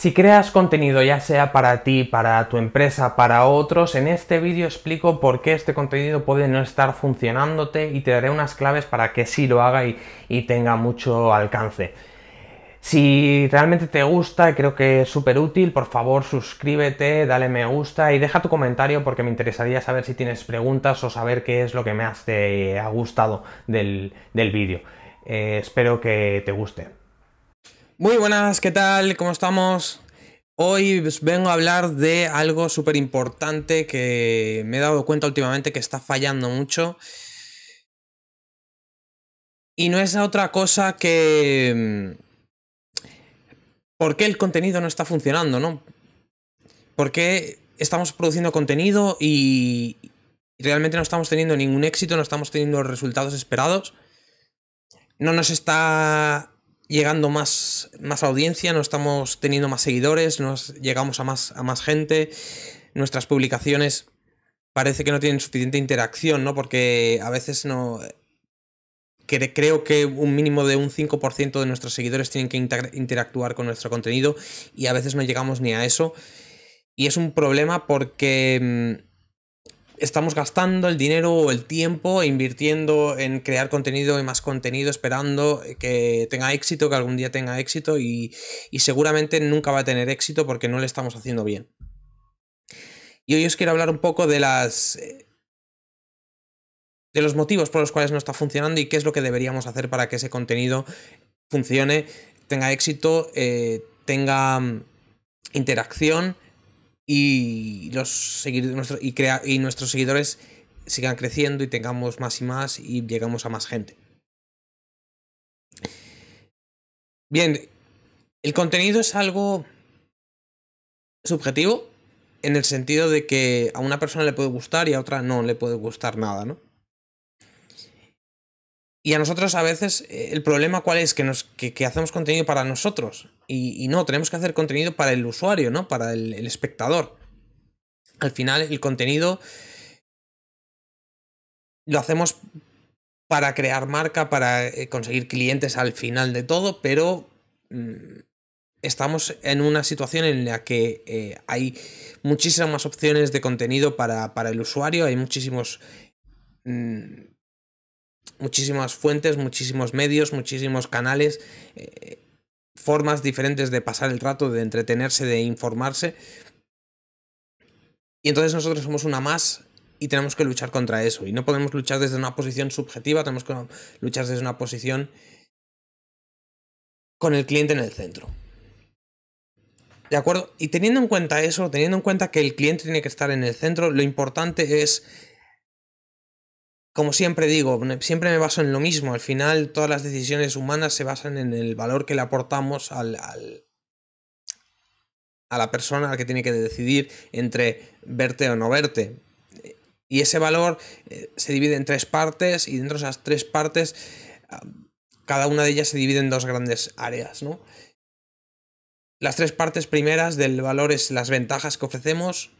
Si creas contenido ya sea para ti, para tu empresa, para otros, en este vídeo explico por qué este contenido puede no estar funcionándote y te daré unas claves para que sí lo haga y, tenga mucho alcance. Si realmente te gusta, y creo que es súper útil, por favor suscríbete, dale me gusta y deja tu comentario porque me interesaría saber si tienes preguntas o saber qué es lo que más te ha gustado del, vídeo. Eh, espero que te guste. Muy buenas, ¿qué tal? ¿Cómo estamos? Hoy os vengo a hablar de algo súper importante que me he dado cuenta últimamente que está fallando mucho. Y no es otra cosa que... Mm, ¿Por qué el contenido no está funcionando, no? ¿Por qué estamos produciendo contenido y realmente no estamos teniendo ningún éxito, no estamos teniendo los resultados esperados? No nos está llegando más, más audiencia, no estamos teniendo más seguidores, nos llegamos a más, a más gente, nuestras publicaciones parece que no tienen suficiente interacción, ¿no? Porque a veces no... creo que un mínimo de un 5% de nuestros seguidores tienen que interactuar con nuestro contenido y a veces no llegamos ni a eso. Y es un problema porque mm, estamos gastando el dinero o el tiempo invirtiendo en crear contenido y más contenido esperando que tenga éxito, que algún día tenga éxito y, seguramente nunca va a tener éxito porque no le estamos haciendo bien. Y hoy os quiero hablar un poco de las eh, de los motivos por los cuales no está funcionando y qué es lo que deberíamos hacer para que ese contenido funcione, tenga éxito, eh, tenga mm, interacción y, los y nuestros seguidores sigan creciendo y tengamos más y más y llegamos a más gente. Bien, el contenido es algo subjetivo en el sentido de que a una persona le puede gustar y a otra no le puede gustar nada, ¿no? Y a nosotros a veces eh, el problema cuál es, que, nos, que, hacemos contenido para nosotros. Y, no, tenemos que hacer contenido para el usuario, ¿no? Para el, espectador. Al final el contenido lo hacemos para crear marca, para eh, conseguir clientes al final de todo, pero mm, estamos en una situación en la que eh, hay muchísimas opciones de contenido para, para el usuario, hay muchísimos... Mm, muchísimas fuentes, muchísimos medios, muchísimos canales, eh, formas diferentes de pasar el rato, de entretenerse, de informarse. Y entonces nosotros somos una más y tenemos que luchar contra eso. Y no podemos luchar desde una posición subjetiva, tenemos que luchar desde una posición con el cliente en el centro. ¿De acuerdo? Y teniendo en cuenta eso, teniendo en cuenta que el cliente tiene que estar en el centro, lo importante es como siempre digo, siempre me baso en lo mismo. Al final, todas las decisiones humanas se basan en el valor que le aportamos al, a la persona que tiene que decidir entre verte o no verte. Y ese valor eh, se divide en tres partes y dentro de esas tres partes cada una de ellas se divide en dos grandes áreas. ¿no? Las tres partes primeras del valor es las ventajas que ofrecemos,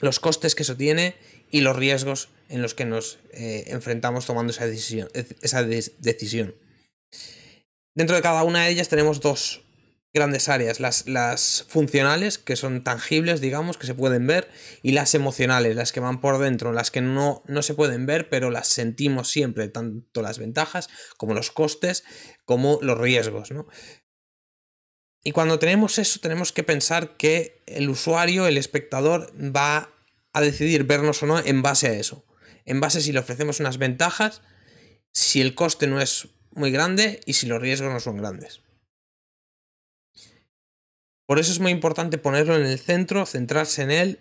los costes que eso tiene y los riesgos en los que nos eh, enfrentamos tomando esa decisión. Eh, esa decisión. Dentro de cada una de ellas tenemos dos grandes áreas, las, las, funcionales, que son tangibles, digamos, que se pueden ver, y las emocionales, las que van por dentro, las que no, no se pueden ver, pero las sentimos siempre, tanto las ventajas como los costes, como los riesgos. ¿no? Y cuando tenemos eso, tenemos que pensar que el usuario, el espectador, va a decidir vernos o no en base a eso. En base a si le ofrecemos unas ventajas, si el coste no es muy grande y si los riesgos no son grandes. Por eso es muy importante ponerlo en el centro, centrarse en él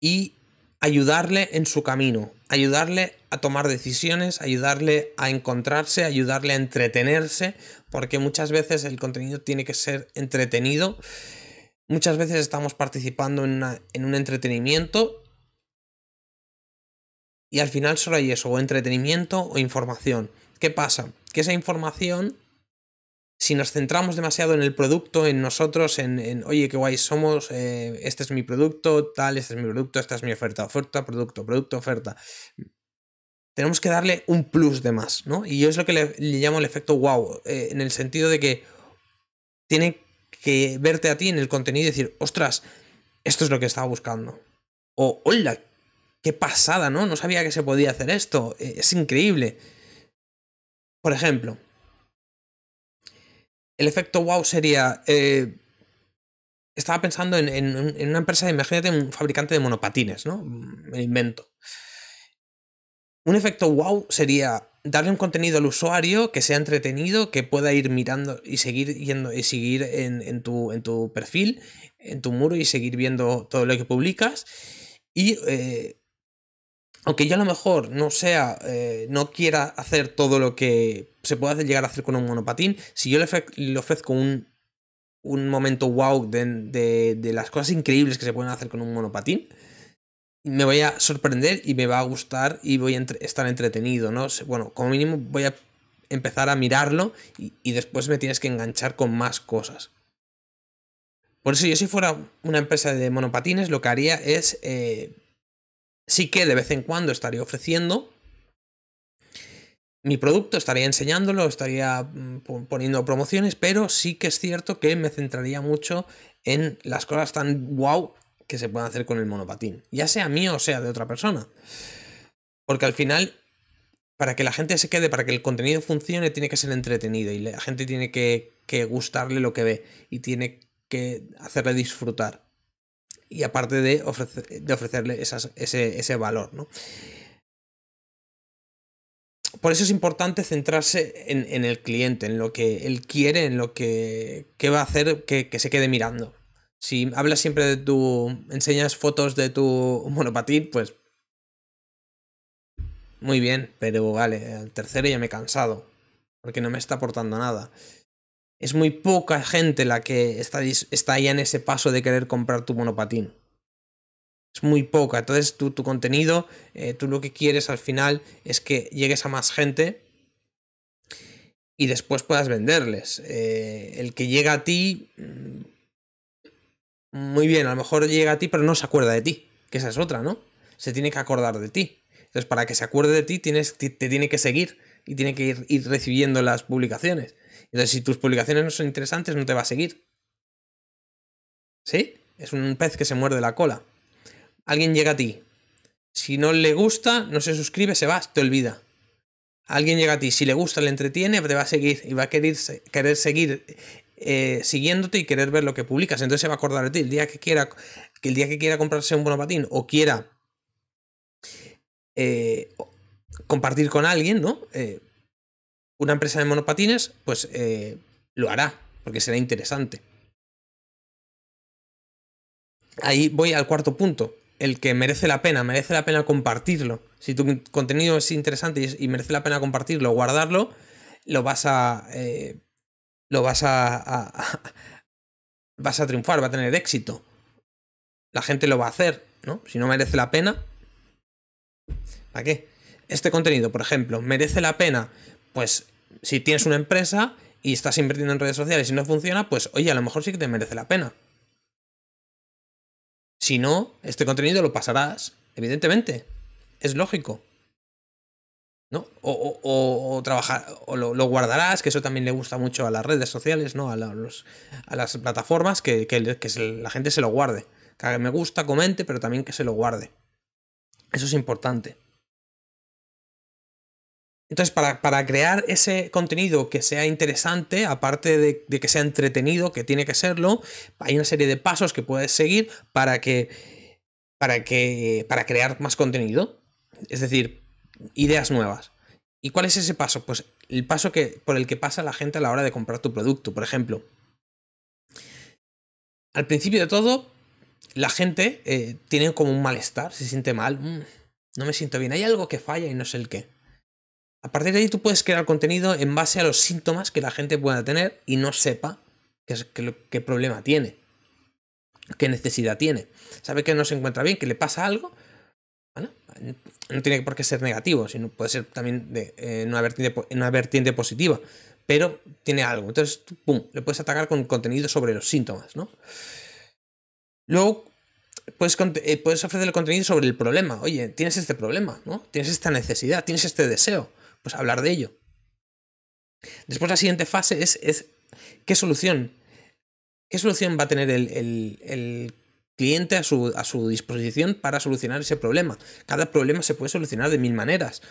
y ayudarle en su camino, ayudarle a tomar decisiones, ayudarle a encontrarse, ayudarle a entretenerse, porque muchas veces el contenido tiene que ser entretenido. Muchas veces estamos participando en, un entretenimiento y al final solo hay eso, o entretenimiento o información. ¿Qué pasa? Que esa información, si nos centramos demasiado en el producto, en nosotros, en, oye, qué guay somos, eh, este es mi producto, tal, este es mi producto, esta es mi oferta, oferta, producto, producto, oferta, tenemos que darle un plus de más, ¿no? Y yo es lo que le, llamo el efecto wow, eh, en el sentido de que tiene que verte a ti en el contenido y decir, ostras, esto es lo que estaba buscando. O, hola, qué pasada, ¿no? No sabía que se podía hacer esto, eh, es increíble. Por ejemplo, el efecto wow sería... Eh, estaba pensando en, en, una empresa, imagínate un fabricante de monopatines, ¿no? Me invento. Un efecto wow sería darle un contenido al usuario que sea entretenido, que pueda ir mirando y seguir yendo y seguir en, en, tu, perfil, en tu muro y seguir viendo todo lo que publicas. Y eh, aunque yo a lo mejor no sea, eh, no quiera hacer todo lo que se puede llegar a hacer con un monopatín, si yo le, ofrezco un, momento wow de, las cosas increíbles que se pueden hacer con un monopatín, me voy a sorprender y me va a gustar y voy a estar entretenido, ¿no? Bueno, como mínimo voy a empezar a mirarlo y, después me tienes que enganchar con más cosas. Por eso yo si fuera una empresa de monopatines lo que haría es... Eh, sí que de vez en cuando estaría ofreciendo mi producto, estaría enseñándolo, estaría mm, poniendo promociones, pero sí que es cierto que me centraría mucho en las cosas tan wow que se pueda hacer con el monopatín, ya sea mío o sea de otra persona. Porque al final, para que la gente se quede, para que el contenido funcione, tiene que ser entretenido y la gente tiene que, gustarle lo que ve y tiene que hacerle disfrutar. Y aparte de, ofrecerle ese, valor, ¿no? por eso es importante centrarse en, el cliente, en lo que él quiere, en lo que, va a hacer que, que, se quede mirando. Si hablas siempre de tu. enseñas fotos de tu monopatín, pues. Muy bien, pero vale, al tercero ya me he cansado. Porque no me está aportando nada. Es muy poca gente la que está, está ya en ese paso de querer comprar tu monopatín. Es muy poca. Entonces, tu contenido, eh, tú lo que quieres al final es que llegues a más gente y después puedas venderles. Eh, el que llega a ti mm, muy bien, a lo mejor llega a ti, pero no se acuerda de ti, que esa es otra, ¿no? Se tiene que acordar de ti. Entonces, para que se acuerde de ti, tienes, te, tiene que seguir y tiene que ir, recibiendo las publicaciones. Entonces, si tus publicaciones no son interesantes, no te va a seguir. ¿Sí? Es un pez que se muerde la cola. Alguien llega a ti. Si no le gusta, no se suscribe, se va, te olvida. Alguien llega a ti, si le gusta, le entretiene, te va a seguir y va a querer seguir eh, siguiéndote y querer ver lo que publicas. Entonces se va a acordar de ti. El día que quiera, el día que quiera comprarse un monopatín o quiera eh, compartir con alguien, ¿no? Eh, una empresa de monopatines, pues lo hará, porque será interesante. Ahí voy al cuarto punto, el que merece la pena, merece la pena compartirlo. Si tu contenido es interesante y merece la pena compartirlo, guardarlo, lo vas a lo vas a, vas a triunfar, va a tener éxito. La gente lo va a hacer, ¿no? Si no merece la pena, ¿para qué? Este contenido, por ejemplo, merece la pena, pues si tienes una empresa y estás invirtiendo en redes sociales y no funciona, pues oye, a lo mejor sí que te merece la pena. Si no, este contenido lo pasarás, evidentemente. Es lógico. ¿no? O, trabajar, o lo, guardarás, que eso también le gusta mucho a las redes sociales, ¿no? A, los, a las plataformas, que, la gente se lo guarde. Que me gusta, comente, pero también que se lo guarde. Eso es importante. Entonces, para, crear ese contenido que sea interesante, aparte de, que sea entretenido, que tiene que serlo, hay una serie de pasos que puedes seguir para que. para que. para crear más contenido. Es decir, ideas nuevas. ¿Y cuál es ese paso? Pues el paso que, por el que pasa la gente a la hora de comprar tu producto. Por ejemplo, al principio de todo, la gente eh, tiene como un malestar, se siente mal, mm, no me siento bien, hay algo que falla y no sé el qué. A partir de ahí tú puedes crear contenido en base a los síntomas que la gente pueda tener y no sepa qué problema tiene, qué necesidad tiene. Sabe que no se encuentra bien, que le pasa algo no tiene por qué ser negativo, sino puede ser también de, eh, una, vertiente, positiva, pero tiene algo. Entonces, pum, le puedes atacar con contenido sobre los síntomas, ¿no? Luego, puedes, eh, puedes el contenido sobre el problema. Oye, tienes este problema, ¿no? Tienes esta necesidad, tienes este deseo. Pues hablar de ello. Después la siguiente fase es, ¿qué solución? ¿Qué solución va a tener el cliente a su, disposición para solucionar ese problema. Cada problema se puede solucionar de mil maneras.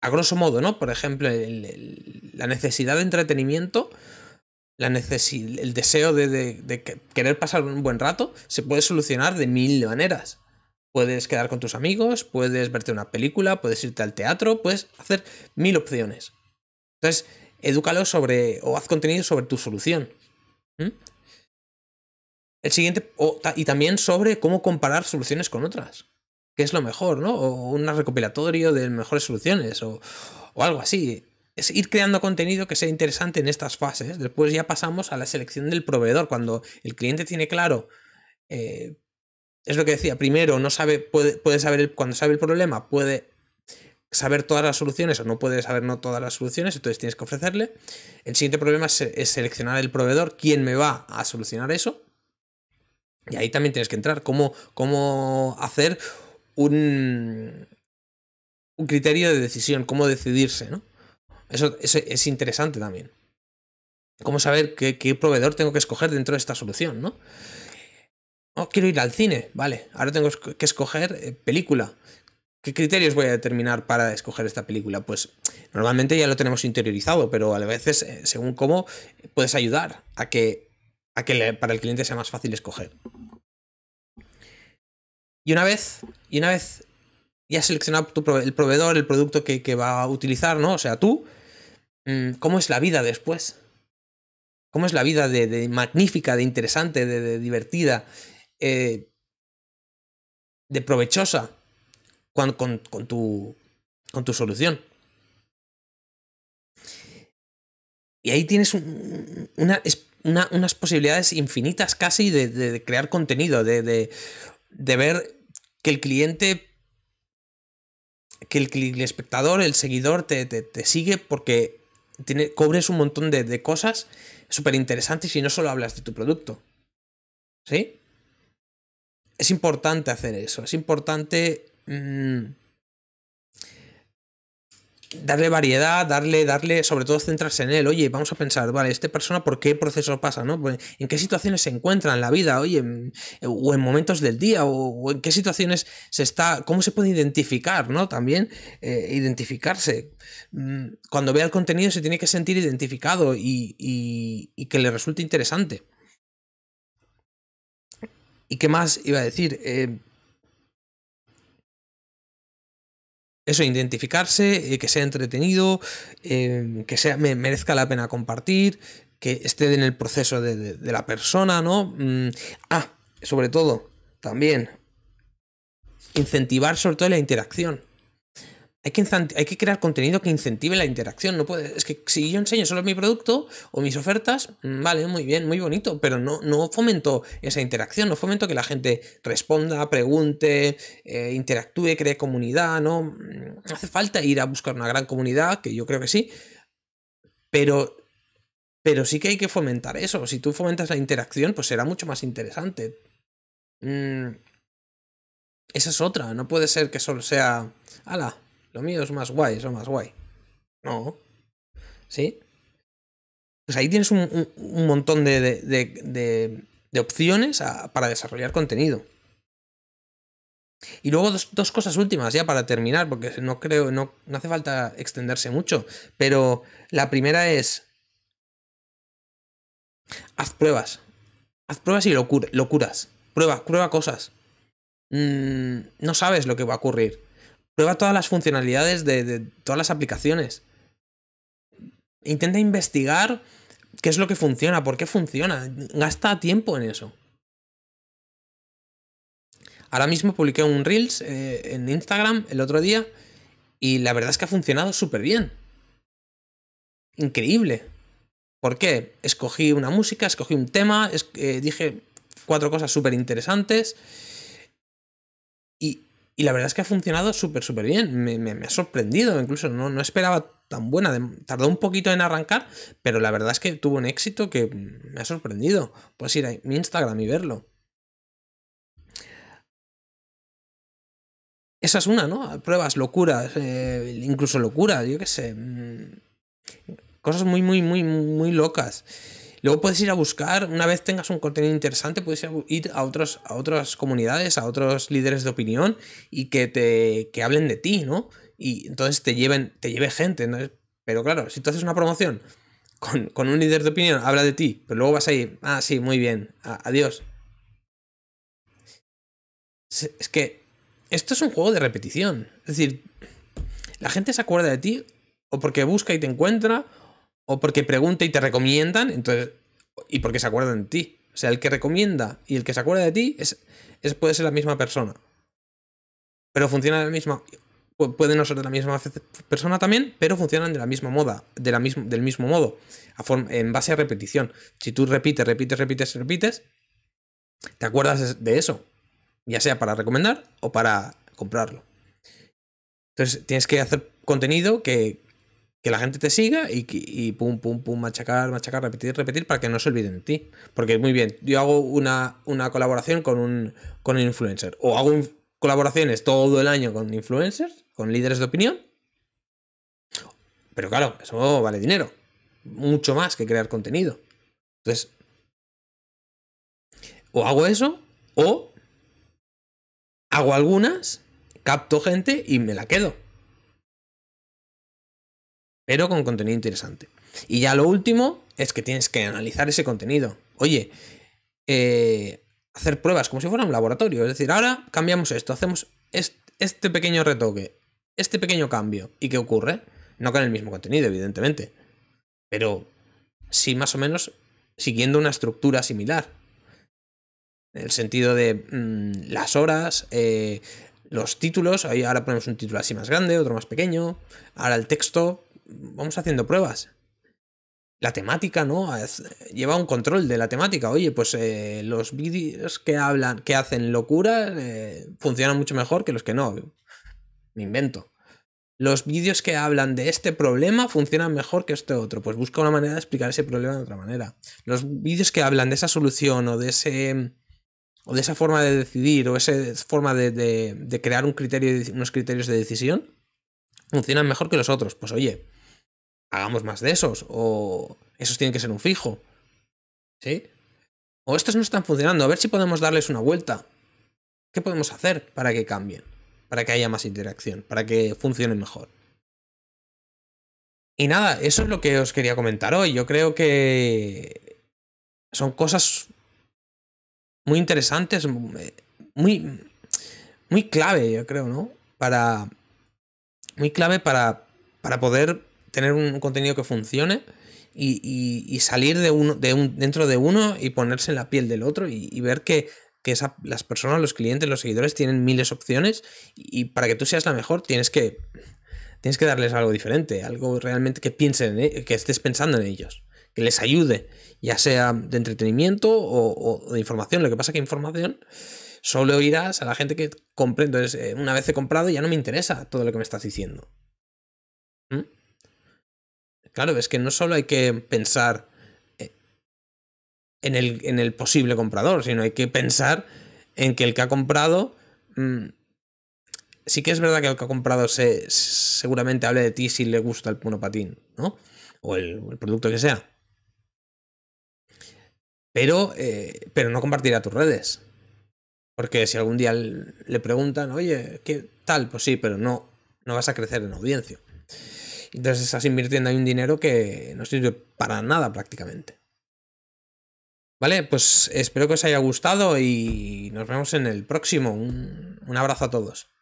a grosso modo, ¿no? Por ejemplo, la necesidad de entretenimiento, el deseo de, querer pasar un buen rato, se puede solucionar de mil maneras. Puedes quedar con tus amigos, puedes verte una película, puedes irte al teatro, puedes hacer mil opciones. Entonces, edúcalo sobre o haz contenido sobre tu solución siguiente, y también sobre cómo comparar soluciones con otras, ¿Qué es lo mejor, ¿no? O un recopilatorio de mejores soluciones o, algo así. Es ir creando contenido que sea interesante en estas fases. Después ya pasamos a la selección del proveedor, cuando el cliente tiene claro eh, es lo que decía, primero no sabe, puede, saber cuando sabe el problema, puede saber todas las soluciones o no puede saber no todas las soluciones, entonces tienes que ofrecerle. El siguiente problema es seleccionar el proveedor, quién me va a solucionar eso. Y ahí también tienes que entrar. ¿Cómo, cómo hacer un, criterio de decisión? ¿Cómo decidirse? ¿no? Eso, es interesante también. ¿Cómo saber qué, proveedor tengo que escoger dentro de esta solución? ¿no? Oh, quiero ir al cine. Vale, ahora tengo que escoger eh, película. ¿Qué criterios voy a determinar para escoger esta película? Pues normalmente ya lo tenemos interiorizado, pero a veces, eh, según cómo, puedes ayudar a que que para el cliente sea más fácil escoger. Y una vez, y una vez ya has seleccionado el proveedor, el producto que, va a utilizar, ¿no? O sea, tú, mm, ¿cómo es la vida después? ¿Cómo es la vida de, magnífica, de interesante, de, divertida, eh, de provechosa con, con, tu, con tu solución? Y ahí tienes unas posibilidades infinitas casi de, crear contenido, de, ver que el cliente, que el, espectador, el seguidor te, sigue porque tiene, cobres un montón de, cosas súper interesantes y no solo hablas de tu producto. ¿Sí? Es importante hacer eso, es importante... Mm, darle variedad, darle, darle, sobre todo centrarse en él. Oye, vamos a pensar, vale, esta persona por qué proceso pasa, ¿no? Pues, ¿En qué situaciones se encuentra en la vida? Oye, o en momentos del día, o, en qué situaciones se está, cómo se puede identificar, ¿no? También eh, identificarse. Mm, cuando vea el contenido se tiene que sentir identificado y, que le resulte interesante. ¿Y qué más iba a decir? Eh, eso, identificarse, eh, que sea entretenido, eh, que merezca la pena compartir, que esté en el proceso de, la persona, ¿no? Mm, ah, sobre todo, también, incentivar sobre todo la interacción. Hay que, crear contenido que incentive la interacción. No puede, es que si yo enseño solo mi producto o mis ofertas, mm, vale, muy bien, muy bonito, pero no, no fomento esa interacción, no fomento que la gente responda, pregunte, eh, interactúe, cree comunidad, ¿no? Mm, hace falta ir a buscar una gran comunidad, que yo creo que sí, pero pero sí que hay que fomentar eso. Si tú fomentas la interacción, pues será mucho más interesante. Mm. Esa es otra. No puede ser que solo sea. ¡Hala! mío es más guay, es más guay. No. ¿Sí? Pues ahí tienes un, montón de, opciones para desarrollar contenido. Y luego dos, cosas últimas ya para terminar, porque no creo, no, hace falta extenderse mucho. Pero la primera es. Haz pruebas. Haz pruebas y locuras. Prueba, prueba cosas. Mm, no sabes lo que va a ocurrir. Prueba todas las funcionalidades de, todas las aplicaciones. Intenta investigar qué es lo que funciona, por qué funciona. Gasta tiempo en eso. Ahora mismo publiqué un Reels eh, en Instagram el otro día y la verdad es que ha funcionado súper bien. Increíble. ¿Por qué? Escogí una música, escogí un tema, eh, dije cuatro cosas súper interesantes y la verdad es que ha funcionado súper, súper bien. Me, ha sorprendido, incluso no, no esperaba tan buena. tardó un poquito en arrancar, pero la verdad es que tuvo un éxito que me ha sorprendido. Puedes ir a mi Instagram y verlo. Esa es una, ¿no? Pruebas, locuras, eh, incluso locuras, yo qué sé. Mm, cosas muy, muy, muy, muy locas. Luego puedes ir a buscar, una vez tengas un contenido interesante, puedes ir a, otros, a otras comunidades, a otros líderes de opinión y que te hablen de ti, ¿no? Y entonces te lleven, te lleve gente. ¿no? Pero claro, si tú haces una promoción con, un líder de opinión, habla de ti, pero luego vas a ir, ah, sí, muy bien, adiós. Es que esto es un juego de repetición. Es decir, la gente se acuerda de ti o porque busca y te encuentra, o porque pregunta y te recomiendan, entonces, y porque se acuerdan de ti. O sea, el que recomienda y el que se acuerda de ti es, puede ser la misma persona. Pero funciona de la misma. Puede no ser de la misma persona también, pero funcionan de la misma moda, de la mismo, del mismo modo, en base a repetición. Si tú repites, repites, repites, repites, te acuerdas de eso, ya sea para recomendar o para comprarlo. Entonces tienes que hacer contenido que, que la gente te siga y, pum, pum, pum, machacar, machacar, repetir, repetir para que no se olviden de ti. Porque muy bien, yo hago una, una colaboración con un, con un influencer o hago colaboraciones todo el año con influencers, con líderes de opinión. Pero claro, eso vale dinero. Mucho más que crear contenido. Entonces, o hago eso o hago algunas, capto gente y me la quedo pero con contenido interesante. Y ya lo último es que tienes que analizar ese contenido. Oye, eh, hacer pruebas como si fuera un laboratorio. Es decir, ahora cambiamos esto, hacemos este pequeño retoque, este pequeño cambio. ¿Y qué ocurre? No con el mismo contenido, evidentemente. Pero sí más o menos siguiendo una estructura similar. En el sentido de mm, las horas, eh, los títulos. ahora ponemos un título así más grande, otro más pequeño. Ahora el texto, vamos haciendo pruebas. La temática, ¿no? Lleva un control de la temática. Oye, pues eh, los vídeos que hablan, que hacen locura eh, funcionan mucho mejor que los que no. Me invento. Los vídeos que hablan de este problema funcionan mejor que este otro. Pues busca una manera de explicar ese problema de otra manera. Los vídeos que hablan de esa solución o de ese o de esa forma de decidir o esa forma de, crear un criterio, unos criterios de decisión funcionan mejor que los otros. Pues oye, hagamos más de esos, o esos tienen que ser un fijo. ¿Sí? O estos no están funcionando, a ver si podemos darles una vuelta. ¿Qué podemos hacer para que cambien? Para que haya más interacción, para que funcionen mejor. Y nada, eso es lo que os quería comentar hoy. Yo creo que son cosas muy interesantes, muy, muy clave, yo creo, ¿no? Para. Muy clave para, para poder tener un contenido que funcione y, salir de uno, dentro de uno y ponerse en la piel del otro y, ver que, que esa, las personas, los clientes, los seguidores tienen miles de opciones y, para que tú seas la mejor tienes que, tienes que darles algo diferente, algo realmente que piensen, eh, que estés pensando en ellos, que les ayude, ya sea de entretenimiento o, de información. Lo que pasa es que información solo irás a la gente que compré. Entonces, eh, una vez he comprado, ya no me interesa todo lo que me estás diciendo. ¿Mm? Claro, es que no solo hay que pensar eh, en el, posible comprador, sino hay que pensar en que el que ha comprado... Mm, sí que es verdad que el que ha comprado se, seguramente hable de ti si le gusta el monopatín, ¿no? O el, producto que sea. Pero, eh, pero no compartirá tus redes. Porque si algún día le preguntan, oye, ¿qué tal? Pues sí, pero no, no vas a crecer en audiencia. Entonces estás invirtiendo ahí un dinero que no sirve para nada prácticamente. Vale, pues espero que os haya gustado y nos vemos en el próximo. Un, un abrazo a todos.